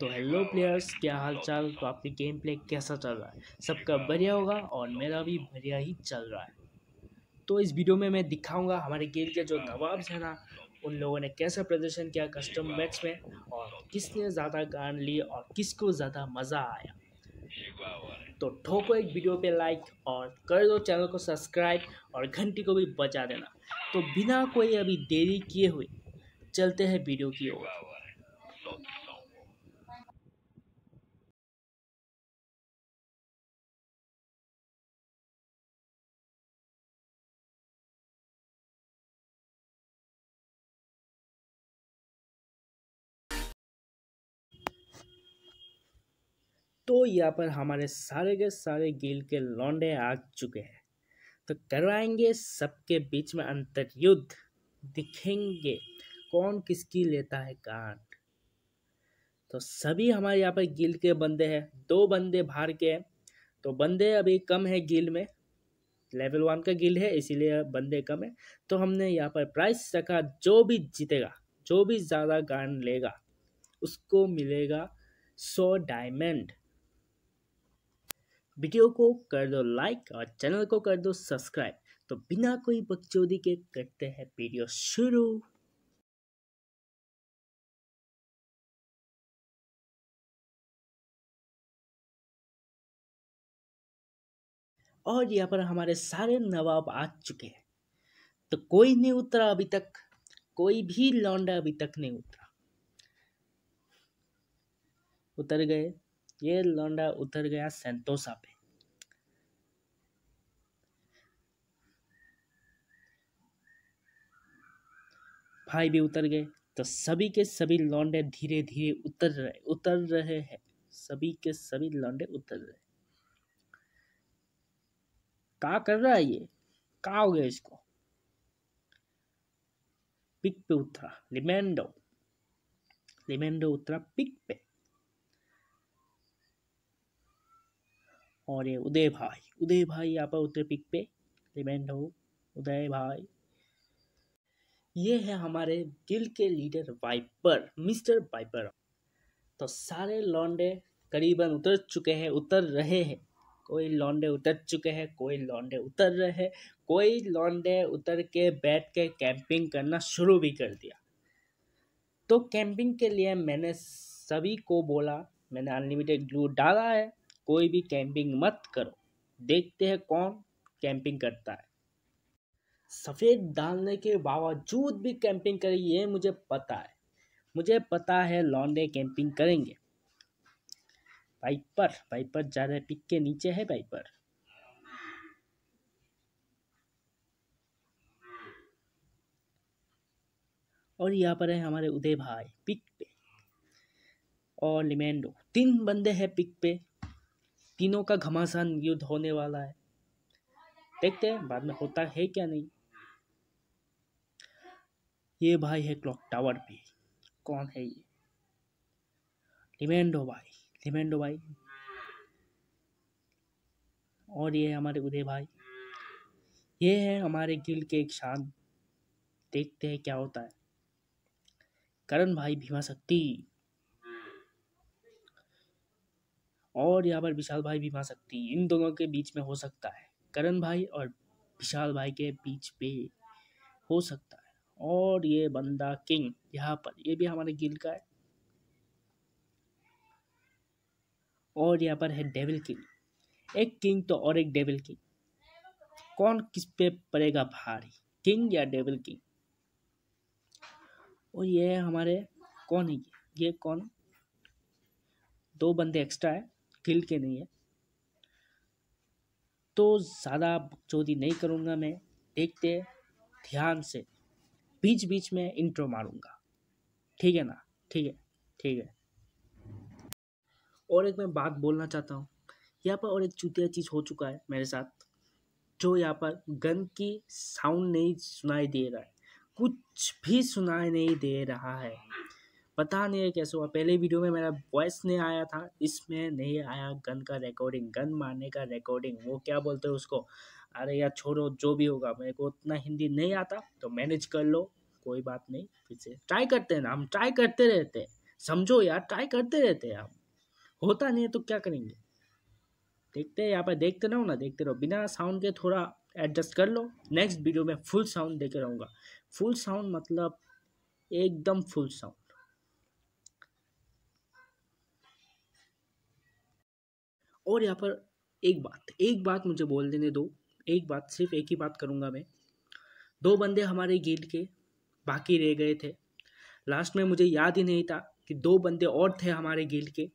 तो hello players क्या हाल चाल तो आपकी गेम प्ले कैसा चल रहा है सबका बढ़िया होगा और मेरा भी बढ़िया ही चल रहा है तो इस वीडियो में मैं दिखाऊंगा हमारे गेम के जो नवाब है ना उन लोगों ने कैसा प्रदर्शन किया कस्टम मैच में और किसने ज़्यादा गान ली और किसको ज़्यादा मज़ा आया तो ठोको एक वीडियो पे लाइक और कर दो चैनल को सब्सक्राइब और घंटी को भी बचा देना तो बिना कोई अभी देरी किए हुए चलते हैं वीडियो की ओर तो यहाँ पर हमारे सारे के सारे गिल के लौंडे आ चुके हैं तो करवाएंगे सबके बीच में अंतर युद्ध दिखेंगे कौन किसकी लेता है कान तो सभी हमारे यहाँ पर गिल के बंदे हैं दो बंदे बाहर के हैं तो बंदे अभी कम है गिल में लेवल वन का गिल है इसीलिए बंदे कम है तो हमने यहाँ पर प्राइस रखा जो भी जीतेगा जो भी ज़्यादा गान लेगा उसको मिलेगा सौ डायमंड वीडियो को कर दो लाइक और चैनल को कर दो सब्सक्राइब तो बिना कोई बकचोदी के करते हैं वीडियो शुरू और यहाँ पर हमारे सारे नवाब आ चुके हैं तो कोई नहीं उतरा अभी तक कोई भी लौंडा अभी तक नहीं उतरा उतर गए ये लौंडा उतर गया सेंतोसा पे भाई भी उतर गए तो सभी के सभी लौंडे धीरे धीरे उतर रहे उतर रहे हैं सभी के सभी लौंडे उतर रहे का कर रहा है ये का हो गया इसको पिक पे उतरा लिमेंडो लिमेंडो उतरा पिक पे और ये उदय भाई उदय भाई यहाँ पर उतरे पिक पे रिमेंड हो उदय भाई ये है हमारे गिल के लीडर वाइपर मिस्टर वाइपर तो सारे लॉन्डे करीबन उतर चुके हैं उतर रहे हैं कोई लॉन्डे उतर चुके हैं कोई लॉन्डे उतर रहे हैं कोई लॉन्डे उतर के बैठ के कैंपिंग करना शुरू भी कर दिया तो कैंपिंग के लिए मैंने सभी को बोला मैंने अनलिमिटेड ग्लू डाला है कोई भी कैंपिंग मत करो देखते हैं कौन कैंपिंग करता है सफ़ेद डालने के बावजूद भी कैंपिंग करें ये मुझे पता है मुझे पता है लॉन्डे कैंपिंग करेंगे पाइपर पाइपर जा रहे पिक के नीचे है पाइपर और यहाँ पर है हमारे उदय भाई पिक पे और लिमेंडो तीन बंदे हैं पिक पे तीनों का घमासान युद्ध होने वाला है देखते हैं बाद में होता है क्या नहीं ये भाई है क्लॉक टावर पे कौन है ये लिमेंडो भाई लिमेंडो भाई और ये हमारे उदय भाई ये है हमारे गिल के एक शान देखते हैं क्या होता है करण भाई भीमा शक्ति और यहाँ पर विशाल भाई भी वहाँ सकती हैं इन दोनों के बीच में हो सकता है करण भाई और विशाल भाई के बीच पे हो सकता है और ये बंदा किंग यहाँ पर ये भी हमारे गिल का है और यहाँ पर है डेविल किंग एक किंग तो और एक डेविल किंग कौन किस पे पड़ेगा भारी किंग या डेविल किंग और ये हमारे कौन है ये ये कौन दो बंदे एक्स्ट्रा है फील्ड के नहीं है तो ज़्यादा चोरी नहीं करूँगा मैं देखते ध्यान से बीच बीच में इंट्रो मारूँगा ठीक है ना ठीक है ठीक है और एक मैं बात बोलना चाहता हूँ यहाँ पर और एक चुतिया चीज़ हो चुका है मेरे साथ जो यहाँ पर गन की साउंड नहीं सुनाई दे रहा है कुछ भी सुनाई नहीं दे रहा है पता नहीं है कैसे हुआ पहले वीडियो में मेरा वॉइस नहीं आया था इसमें नहीं आया गन का रिकॉर्डिंग गन मारने का रिकॉर्डिंग वो क्या बोलते हैं उसको अरे यार छोड़ो जो भी होगा मेरे को उतना हिंदी नहीं आता तो मैनेज कर लो कोई बात नहीं फिर से ट्राई करते हैं ना हम ट्राई करते रहते हैं समझो यार ट्राई करते रहते हैं हम होता नहीं है तो क्या करेंगे देखते हैं यहाँ पर देखते रहो ना देखते रहो बिना साउंड के थोड़ा एडजस्ट कर लो नेक्स्ट वीडियो में फुल साउंड देखे रहूँगा फुल साउंड मतलब एकदम फुल साउंड और यहाँ पर एक बात एक बात मुझे बोल देने दो एक बात सिर्फ एक ही बात करूँगा मैं दो बंदे हमारे गिल्ड के बाकी रह गए थे लास्ट में मुझे याद ही नहीं था कि दो बंदे और थे हमारे गिल्ड के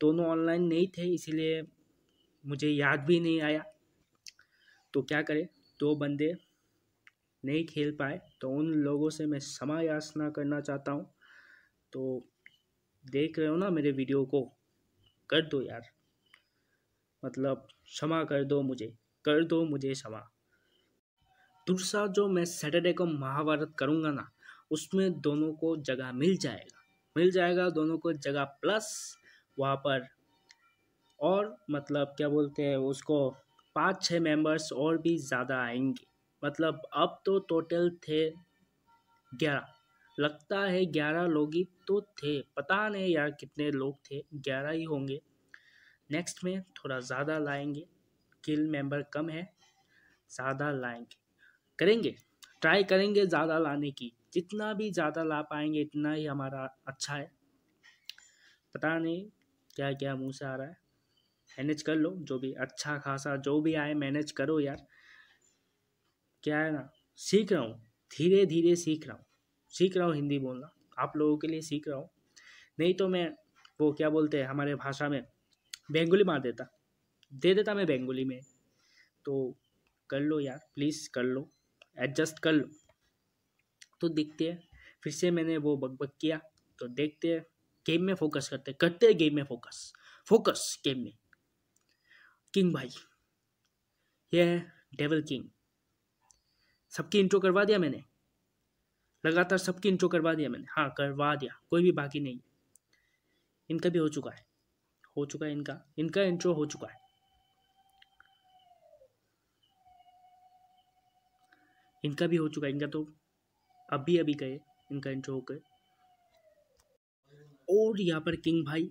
दोनों ऑनलाइन नहीं थे इसीलिए मुझे याद भी नहीं आया तो क्या करें दो बंदे नहीं खेल पाए तो उन लोगों से मैं क्षमा याचना करना चाहता हूँ तो देख रहे हो ना मेरे वीडियो को कर दो यार मतलब क्षमा कर दो मुझे कर दो मुझे क्षमा दूसरा जो मैं सैटरडे को महाभारत करूँगा ना उसमें दोनों को जगह मिल जाएगा मिल जाएगा दोनों को जगह प्लस वहाँ पर और मतलब क्या बोलते हैं उसको पाँच छः मेंबर्स और भी ज़्यादा आएंगे मतलब अब तो टोटल थे ग्यारह लगता है ग्यारह लोग ही तो थे पता नहीं यार कितने लोग थे ग्यारह ही होंगे नेक्स्ट में थोड़ा ज़्यादा लाएंगे किल मेंबर कम है ज़्यादा लाएंगे करेंगे ट्राई करेंगे ज़्यादा लाने की जितना भी ज़्यादा ला पाएंगे इतना ही हमारा अच्छा है पता नहीं क्या क्या मुँह से आ रहा है मैनेज कर लो जो भी अच्छा खासा जो भी आए मैनेज करो यार क्या है ना सीख रहा हूँ धीरे धीरे सीख रहा हूँ सीख रहा हूँ हिंदी बोलना आप लोगों के लिए सीख रहा हूँ नहीं तो मैं वो क्या बोलते हैं हमारे भाषा में बेंगुली मार देता दे देता मैं बेंगुली में तो कर लो यार प्लीज़ कर लो एडजस्ट कर लो तो देखते हैं फिर से मैंने वो बक बक किया तो देखते हैं गेम में फोकस करते करते हैं गेम में फोकस फोकस गेम में किंग भाई ये है डेवल किंग सबकी इंट्रो करवा दिया मैंने लगातार सबकी इंट्रो करवा दिया मैंने हाँ करवा दिया कोई भी बाकी नहीं इनका भी हो चुका है हो चुका है इनका इनका इंट्रो हो चुका है इनका भी हो चुका है इनका तो अभी अभी गए इनका इंट्रो होकर गए और यहाँ पर किंग भाई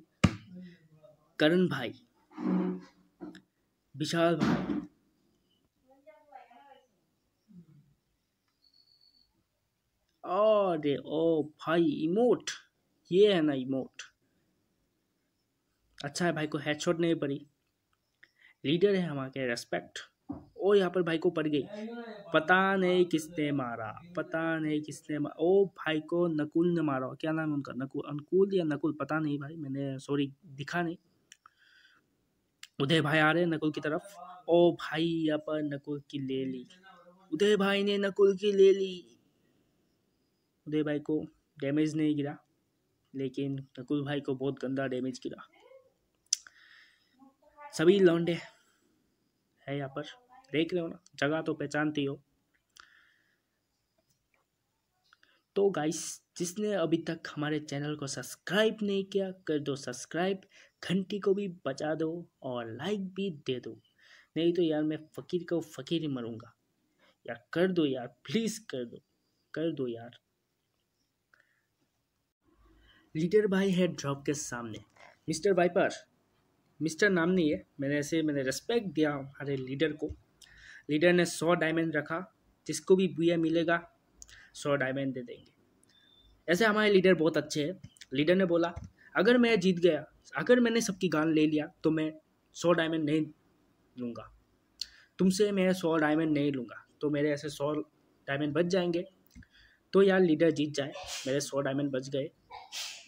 करण भाई विशाल भाई अरे ओ भाई इमोट ये है ना इमोट अच्छा है भाई को हेडशॉट नहीं पड़ी लीडर है हमारे रेस्पेक्ट ओ यहाँ पर भाई को पड़ गई पता नहीं किसने मारा पता नहीं किसने मारा ओ भाई को नकुल ने मारा क्या नाम है उनका नकुल अनुकूल या नकुल पता नहीं भाई मैंने सॉरी दिखा नहीं उदय भाई आ रहे नकुल की तरफ ओ भाई यहाँ पर नकुल की ले ली उदय भाई ने नकुल की ले ली उदय भाई को डैमेज नहीं गिरा लेकिन नकुल भाई को बहुत गंदा डैमेज गिरा सभी लौंडे है यहाँ पर देख रहे हो ना जगह तो पहचानती हो तो गाइस जिसने अभी तक हमारे चैनल को सब्सक्राइब नहीं किया कर दो सब्सक्राइब घंटी को भी बचा दो और लाइक भी दे दो नहीं तो यार मैं फ़कीर को फ़कीर ही मरूंगा यार कर दो यार प्लीज़ कर दो कर दो यार लीडर भाई है ड्रॉप के सामने मिस्टर वाइपर मिस्टर नाम नहीं है मैंने ऐसे मैंने रेस्पेक्ट दिया हमारे लीडर को लीडर ने सौ डायमंड रखा जिसको भी बुआ मिलेगा सौ डायमंड दे देंगे ऐसे हमारे लीडर बहुत अच्छे हैं लीडर ने बोला अगर मैं जीत गया अगर मैंने सबकी गान ले लिया तो मैं सौ डायमंड नहीं लूँगा तुमसे मैं सौ डायमंड नहीं लूँगा तो मेरे ऐसे सौ डायमंड बच जाएंगे तो यार लीडर जीत जाए मेरे सौ डायमंड बच गए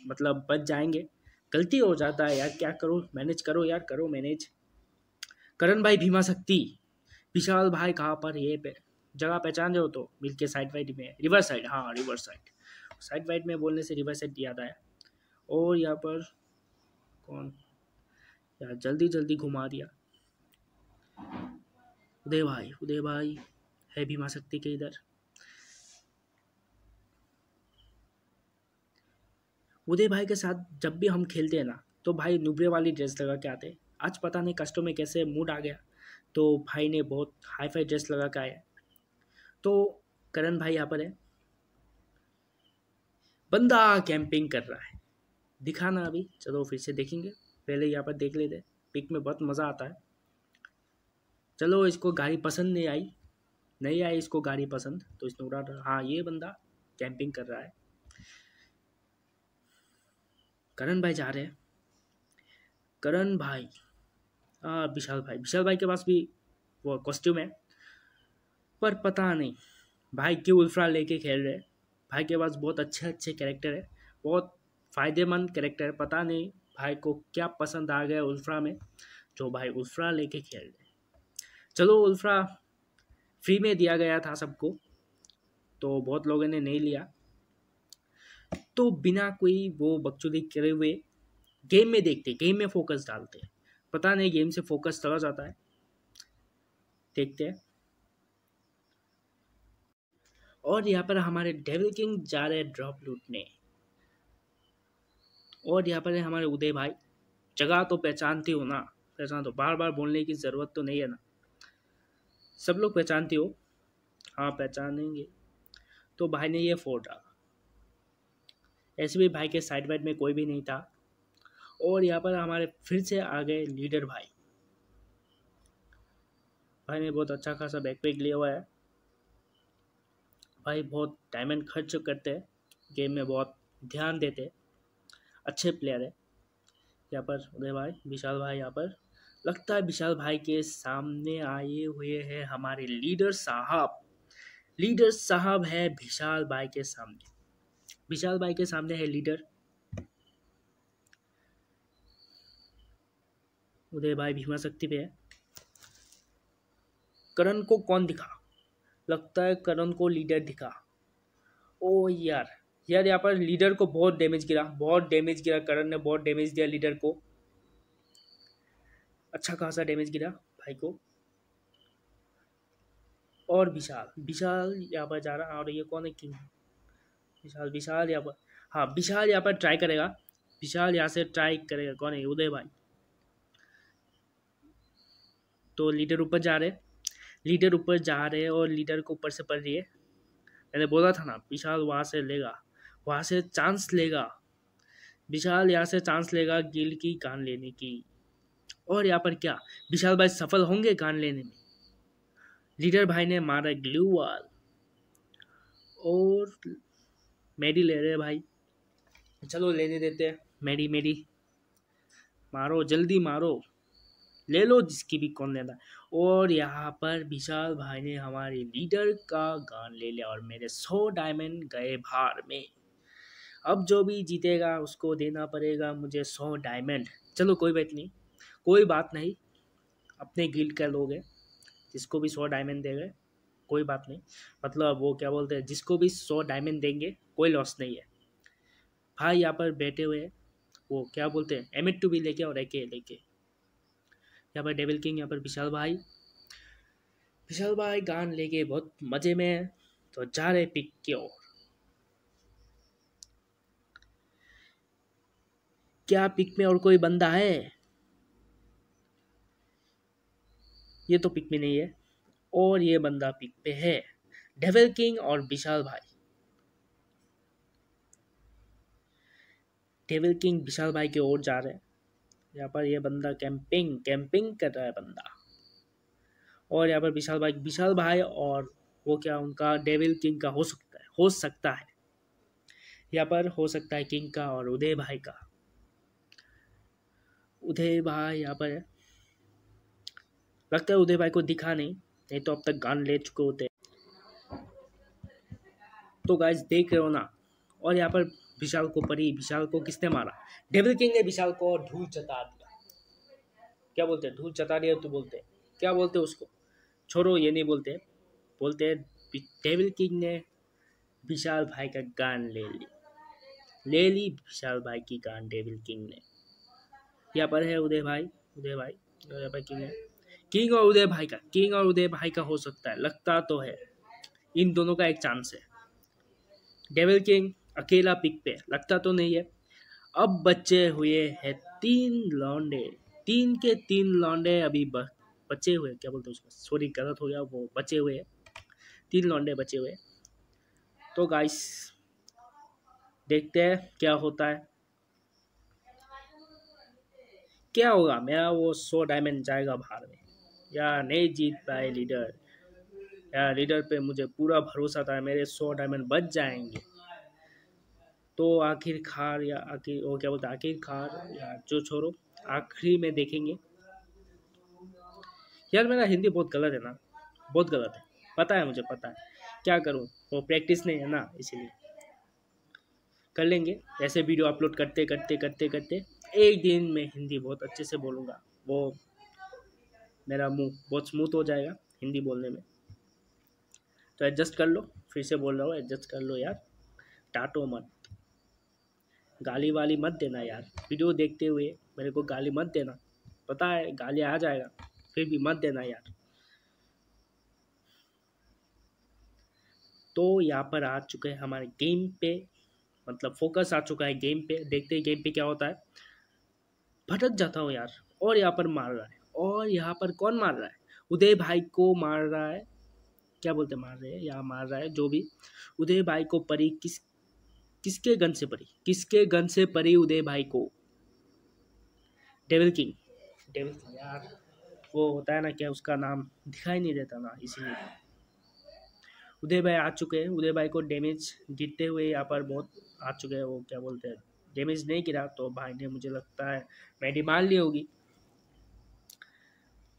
मतलब बच जाएंगे गलती हो जाता है यार क्या करो मैनेज करो यार करो मैनेज करण भाई भीमा शक्ति विशाल भाई कहाँ पर ये पे जगह पहचान हो तो मिल के साइड वाइड में रिवर साइड हाँ रिवर साइड साइड वाइड में बोलने से रिवर साइड याद आया और यहाँ पर कौन यार जल्दी जल्दी घुमा दिया उदय भाई उदय भाई है भीमा शक्ति के इधर उदय भाई के साथ जब भी हम खेलते हैं ना तो भाई नुबरे वाली ड्रेस लगा के आते आज पता नहीं कस्टम में कैसे मूड आ गया तो भाई ने बहुत हाई फाई ड्रेस लगा के आया तो करण भाई यहाँ पर है बंदा कैंपिंग कर रहा है दिखाना अभी चलो फिर से देखेंगे पहले यहाँ पर देख लेते पिक में बहुत मज़ा आता है चलो इसको गाड़ी पसंद नहीं आई नहीं आई इसको गाड़ी पसंद तो इसने उड़ा हाँ ये बंदा कैंपिंग कर रहा है करण भाई जा रहे हैं करण भाई आ, हाँ, विशाल भाई विशाल भाई के पास भी वो कॉस्ट्यूम है पर पता नहीं भाई क्यों उल्फ्रा लेके खेल रहे हैं भाई के पास बहुत अच्छे अच्छे कैरेक्टर है बहुत फ़ायदेमंद कैरेक्टर है पता नहीं भाई को क्या पसंद आ गया उल्फ्रा में जो भाई उल्फ्रा लेके खेल रहे चलो उल्फ्रा फ्री में दिया गया था सबको तो बहुत लोगों ने नहीं लिया तो बिना कोई वो बकचोदी करे हुए गेम में देखते गेम में फोकस डालते हैं पता नहीं गेम से फोकस चला जाता है देखते हैं और यहाँ पर हमारे डेविल किंग जा रहे हैं ड्रॉप लूटने और यहाँ पर है हमारे उदय भाई जगह तो पहचानती हो ना पहचान तो बार बार बोलने की ज़रूरत तो नहीं है ना सब लोग पहचानती हो हाँ पहचानेंगे तो भाई ने ये फोड़ा ऐसे भी भाई के साइड वाइड में कोई भी नहीं था और यहाँ पर हमारे फिर से आ गए लीडर भाई भाई ने बहुत अच्छा खासा बैकपैक लिया हुआ है भाई बहुत डायमंड खर्च करते हैं गेम में बहुत ध्यान देते अच्छे प्लेयर है यहाँ पर उदय भाई विशाल भाई यहाँ पर लगता है विशाल भाई के सामने आए हुए हैं हमारे लीडर साहब लीडर साहब है विशाल भाई के सामने विशाल भाई के सामने है लीडर उदय भाई भीमा शक्ति पे है करण को कौन दिखा लगता है करण को लीडर दिखा ओ यार यार यहाँ पर लीडर को बहुत डैमेज गिरा बहुत डैमेज गिरा करण ने बहुत डैमेज दिया लीडर को अच्छा खासा डैमेज गिरा भाई को और विशाल विशाल यहाँ पर जा रहा है और ये कौन है किंग विशाल विशाल यहाँ पर हाँ विशाल यहाँ पर ट्राई करेगा विशाल यहाँ से ट्राई करेगा कौन है उदय भाई तो लीडर ऊपर जा रहे लीडर ऊपर जा रहे और लीडर को ऊपर से पड़ रही है मैंने बोला था ना विशाल वहाँ से लेगा वहाँ से चांस लेगा विशाल यहाँ से चांस लेगा गिल की गान लेने की और यहाँ पर क्या विशाल भाई सफल होंगे गान लेने में लीडर भाई ने मारा ग्लू वाल और मेडी ले रहे हैं भाई चलो लेने देते हैं मेडी मेडी मारो जल्दी मारो ले लो जिसकी भी कौन लेना और यहाँ पर विशाल भाई ने हमारे लीडर का गान ले लिया और मेरे सौ डायमंड गए भार में अब जो भी जीतेगा उसको देना पड़ेगा मुझे सौ डायमंड चलो कोई बात नहीं कोई बात नहीं अपने गिल्ड के लोग हैं जिसको भी सौ डायमंड गए कोई बात नहीं मतलब वो क्या बोलते हैं जिसको भी सौ डायमंड देंगे कोई लॉस नहीं है भाई यहाँ पर बैठे हुए वो क्या बोलते हैं एम एड टू भी लेके और एके लेके यहाँ पर डेविल किंग यहाँ पर विशाल भाई विशाल भाई गान लेके बहुत मज़े में है तो जा रहे पिक की ओर क्या पिक में और कोई बंदा है ये तो पिक में नहीं है और ये बंदा पिक पे है डेविल किंग और विशाल भाई टेबल किंग विशाल भाई की ओर जा रहे हैं यहाँ पर ये बंदा कैंपिंग कैंपिंग कर रहा है बंदा और यहाँ पर विशाल भाई विशाल भाई और वो क्या उनका डेविल किंग का हो सकता है हो सकता है यहाँ पर हो सकता है किंग का और उदय भाई का उदय भाई यहाँ पर है लगता है उदय भाई को दिखा नहीं नहीं तो अब तक गान ले चुके होते तो गाइज देख रहे हो ना और यहाँ पर विशाल को परी विशाल को किसने मारा डेविल किंग ने विशाल को ढूल चता दिया क्या बोलते हैं ढूल चता दिया तो बोलते हैं क्या बोलते हैं उसको छोड़ो ये नहीं बोलते बोलते हैं डेविल किंग ने विशाल भाई का गान ले ली ले ली विशाल भाई की गान डेविल किंग ने यहाँ पर है उदय भाई उदय भाई उदय भाई किंग किंग और उदय भाई का किंग और उदय भाई का हो सकता है लगता तो है इन दोनों का एक चांस है डेविल किंग अकेला पिक पे लगता तो नहीं है अब बच्चे हुए हैं तीन लौंडे तीन के तीन लौंडे अभी बचे हुए क्या बोलते हैं उसको सॉरी गलत हो गया वो बचे हुए तीन लौंडे बचे हुए तो गाइस देखते हैं क्या होता है क्या होगा मेरा वो सौ डायमंड जाएगा बाहर में या नहीं जीत पाए लीडर या लीडर पे मुझे पूरा भरोसा था मेरे सौ डायमंड बच जाएंगे तो आखिरकार या आखिर वो क्या बोलते आखिर आखिरकार या जो छोड़ो आखिरी में देखेंगे यार मेरा हिंदी बहुत गलत है ना बहुत गलत है पता है मुझे पता है क्या करूँ वो प्रैक्टिस नहीं है ना इसीलिए कर लेंगे ऐसे वीडियो अपलोड करते करते करते करते एक दिन में हिंदी बहुत अच्छे से बोलूँगा वो मेरा मुंह बहुत स्मूथ हो जाएगा हिंदी बोलने में तो एडजस्ट कर लो फिर से बोल रहा हूँ एडजस्ट कर लो यार टाटो मन गाली वाली मत देना यार वीडियो देखते हुए मेरे को गाली मत देना पता है गाली आ जाएगा फिर भी मत देना यार तो यहाँ पर आ चुके हैं हमारे गेम पे मतलब फोकस आ चुका है गेम पे देखते हैं गेम पे क्या होता है भटक जाता हूँ यार और यहाँ पर मार रहा है और यहाँ पर कौन मार रहा है उदय भाई को मार रहा है क्या बोलते मार रहे हैं या मार रहा है जो भी उदय भाई को परी किस किसके गन से परी किसके गन से परी उदय भाई को डेविल किंग डेविल किंग यार वो होता है ना क्या उसका नाम दिखाई नहीं देता ना इसीलिए उदय भाई आ चुके हैं उदय भाई को डैमेज गिरते हुए यहाँ पर बहुत आ चुके हैं वो क्या बोलते हैं डैमेज नहीं गिरा तो भाई ने मुझे लगता है मैडी मार ली होगी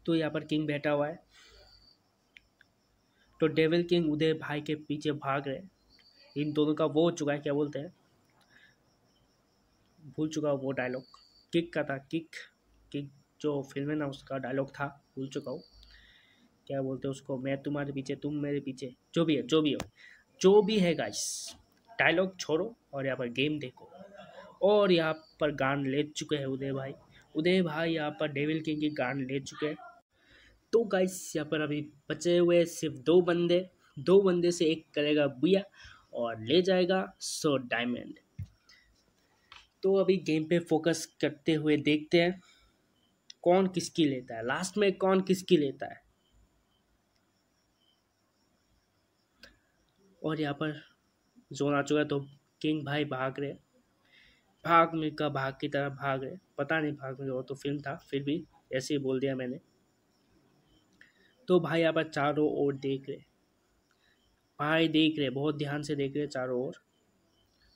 तो यहाँ पर किंग बैठा हुआ है तो डेविल किंग उदय भाई के पीछे भाग रहे इन दोनों का वो हो चुका है क्या बोलते हैं भूल चुका हूँ वो डायलॉग किक का था किक किक जो फिल्म है ना उसका डायलॉग था भूल चुका हूँ क्या बोलते हैं उसको मैं तुम्हारे पीछे तुम मेरे पीछे जो भी है जो भी हो जो भी है गाइस डायलॉग छोड़ो और यहाँ पर गेम देखो और यहाँ पर गान ले चुके हैं उदय भाई उदय भाई यहाँ पर डेविल किंग की गान ले चुके हैं तो गाइस यहाँ पर अभी बचे हुए सिर्फ दो बंदे दो बंदे से एक करेगा बुया और ले जाएगा सो डायमंड तो अभी गेम पे फोकस करते हुए देखते हैं कौन किसकी लेता है लास्ट में कौन किसकी लेता है और यहाँ पर जोन आ चुका है तो किंग भाई भाग रहे भाग का भाग की तरह भाग रहे पता नहीं भाग में तो फिल्म था फिर भी ऐसे ही बोल दिया मैंने तो भाई यहाँ पर चारों ओर देख रहे भाई देख रहे बहुत ध्यान से देख रहे चारों ओर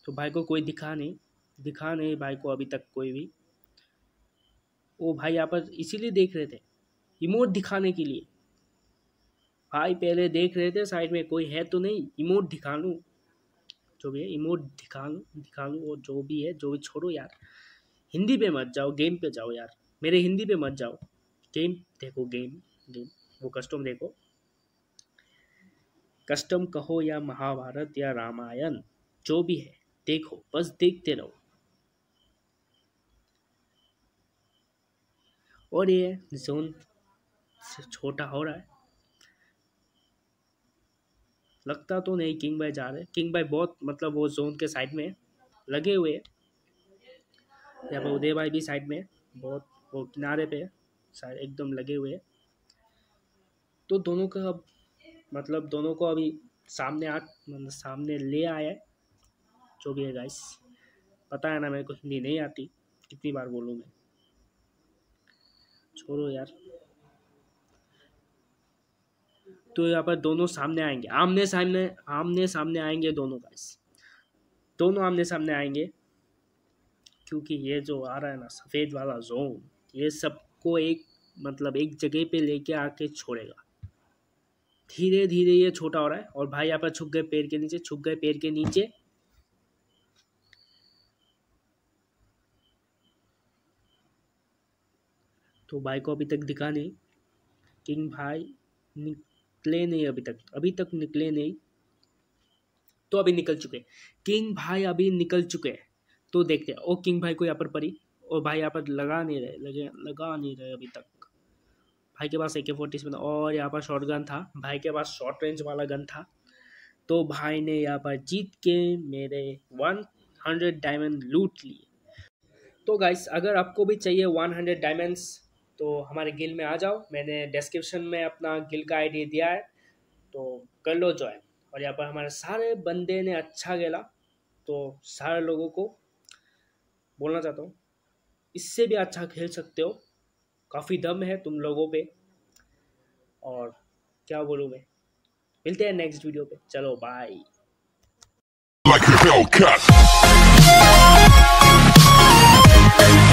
तो भाई को कोई दिखा नहीं दिखा नहीं भाई को अभी तक कोई भी वो भाई यहाँ पर इसीलिए देख रहे थे इमोट दिखाने के लिए भाई पहले देख रहे थे साइड में कोई है तो नहीं इमोट दिखा लूँ जो भी है इमोट दिखा लूँ दिखा लूँ और जो भी है जो भी छोड़ो यार हिंदी पे मत जाओ गेम पे जाओ यार मेरे हिंदी पे मत जाओ गेम देखो गेम गेम वो कस्टम देखो कस्टम कहो या महाभारत या रामायण जो भी है देखो बस देखते रहो और ये जोन से छोटा हो रहा है लगता तो नहीं किंग भाई जा रहे किंग भाई बहुत मतलब वो जोन के साइड में लगे हुए या फिर उदय भाई भी साइड में बहुत वो किनारे पे एकदम लगे हुए तो दोनों का अब मतलब दोनों को अभी सामने आ मतलब सामने ले आया जो भी है गाइस पता है ना मेरे को हिंदी नहीं आती कितनी बार बोलूँ मैं छोड़ो यार तो यहाँ पर दोनों सामने आएंगे आमने सामने आमने सामने आएंगे दोनों गाइस दोनों आमने सामने आएंगे क्योंकि ये जो आ रहा है ना सफ़ेद वाला जोन ये सबको एक मतलब एक जगह पे लेके आके छोड़ेगा धीरे धीरे ये छोटा हो रहा है और भाई यहाँ पर छुप गए पेड़ के नीचे छुप गए पेड़ के नीचे तो भाई को अभी तक दिखा नहीं किंग भाई निकले नहीं अभी तक अभी तक निकले नहीं तो अभी निकल चुके किंग भाई अभी निकल चुके तो देखते हैं ओ किंग भाई को यहाँ पर परी और भाई यहाँ पर लगा नहीं रहे लगे लगा नहीं रहे अभी तक भाई के पास ए के फोर्टी सेवन और यहाँ पर शॉर्ट गन था भाई के पास शॉर्ट रेंज वाला गन था तो भाई ने यहाँ पर जीत के मेरे वन हंड्रेड डायमंड लूट लिए तो गाइस अगर आपको भी चाहिए वन हंड्रेड डायमंड्स तो हमारे गिल में आ जाओ मैंने डिस्क्रिप्शन में अपना गिल का आईडी दिया है तो कर लो ज्वाइन और यहाँ पर हमारे सारे बंदे ने अच्छा खेला तो सारे लोगों को बोलना चाहता हूँ इससे भी अच्छा खेल सकते हो काफ़ी दम है तुम लोगों पे और क्या बोलूँ मैं मिलते हैं नेक्स्ट वीडियो पे चलो बाय like a